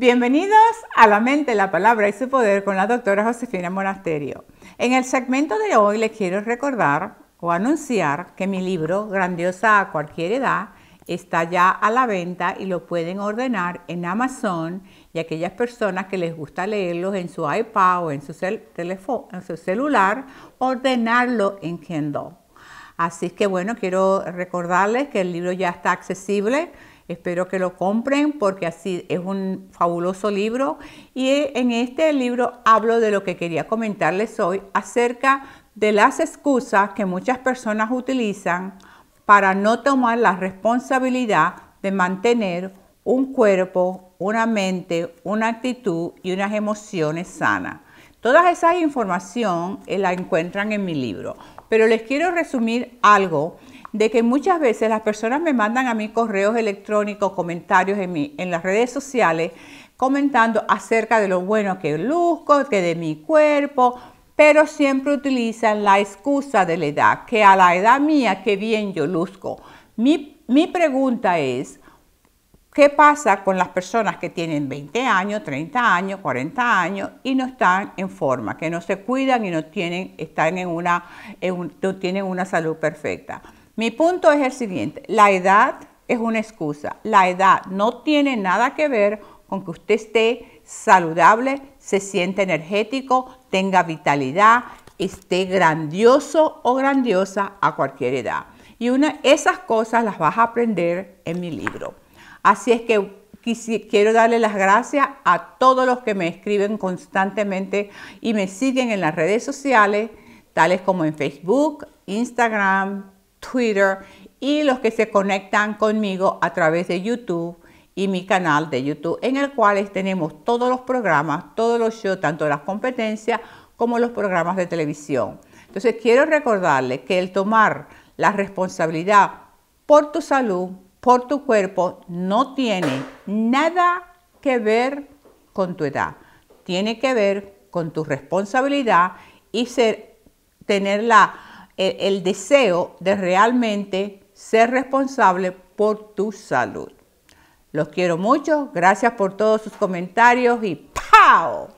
Bienvenidos a La Mente, la Palabra y su Poder con la doctora Josefina Monasterio. En el segmento de hoy les quiero recordar o anunciar que mi libro, Grandiosa a cualquier edad, está ya a la venta y lo pueden ordenar en Amazon y aquellas personas que les gusta leerlos en su iPad o en su, en su celular, ordenarlo en Kindle. Así que bueno, quiero recordarles que el libro ya está accesible Espero que lo compren porque así es un fabuloso libro. Y en este libro hablo de lo que quería comentarles hoy acerca de las excusas que muchas personas utilizan para no tomar la responsabilidad de mantener un cuerpo, una mente, una actitud y unas emociones sanas. Todas esas información eh, la encuentran en mi libro, pero les quiero resumir algo de que muchas veces las personas me mandan a mí correos electrónicos, comentarios en, mi, en las redes sociales, comentando acerca de lo bueno que luzco, que de mi cuerpo, pero siempre utilizan la excusa de la edad, que a la edad mía, qué bien yo luzco. Mi, mi pregunta es, ¿qué pasa con las personas que tienen 20 años, 30 años, 40 años y no están en forma, que no se cuidan y no tienen, están en una, no tienen una salud perfecta? Mi punto es el siguiente, la edad es una excusa, la edad no tiene nada que ver con que usted esté saludable, se siente energético, tenga vitalidad, esté grandioso o grandiosa a cualquier edad. Y una, esas cosas las vas a aprender en mi libro. Así es que quiero darle las gracias a todos los que me escriben constantemente y me siguen en las redes sociales, tales como en Facebook, Instagram, Twitter y los que se conectan conmigo a través de YouTube y mi canal de YouTube, en el cual tenemos todos los programas, todos los shows, tanto las competencias como los programas de televisión. Entonces quiero recordarle que el tomar la responsabilidad por tu salud, por tu cuerpo, no tiene nada que ver con tu edad. Tiene que ver con tu responsabilidad y ser, tener el, deseo de realmente ser responsable por tu salud. Los quiero mucho, gracias por todos sus comentarios y ¡pau!